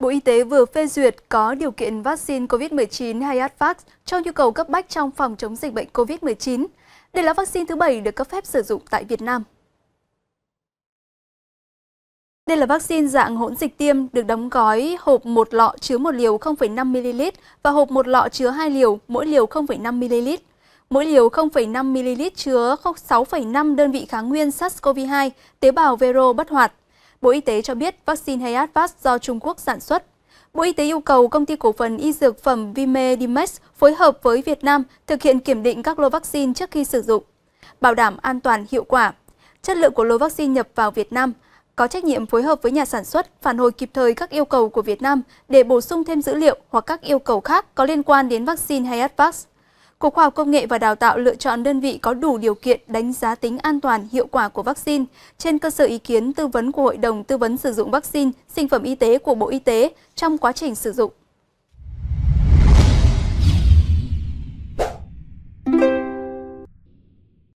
Bộ Y tế vừa phê duyệt có điều kiện vaccine COVID-19 hay Advax cho nhu cầu cấp bách trong phòng chống dịch bệnh COVID-19. Đây là vaccine thứ 7 được cấp phép sử dụng tại Việt Nam. Đây là vaccine dạng hỗn dịch tiêm được đóng gói hộp một lọ chứa một liều 0,5ml và hộp một lọ chứa hai liều, mỗi liều 0,5ml. Mỗi liều 0,5ml chứa 6,5 đơn vị kháng nguyên SARS-CoV-2, tế bào vero bất hoạt. Bộ Y tế cho biết vaccine Hayatvax do Trung Quốc sản xuất. Bộ Y tế yêu cầu công ty cổ phần y dược phẩm Vimedimex phối hợp với Việt Nam thực hiện kiểm định các lô vaccine trước khi sử dụng, bảo đảm an toàn hiệu quả. Chất lượng của lô vaccine nhập vào Việt Nam có trách nhiệm phối hợp với nhà sản xuất phản hồi kịp thời các yêu cầu của Việt Nam để bổ sung thêm dữ liệu hoặc các yêu cầu khác có liên quan đến vaccine Hayatvax. Cục Khoa học Công nghệ và Đào tạo lựa chọn đơn vị có đủ điều kiện đánh giá tính an toàn, hiệu quả của vaccine trên cơ sở ý kiến tư vấn của Hội đồng Tư vấn Sử dụng Vaccine, Sinh phẩm Y tế của Bộ Y tế trong quá trình sử dụng.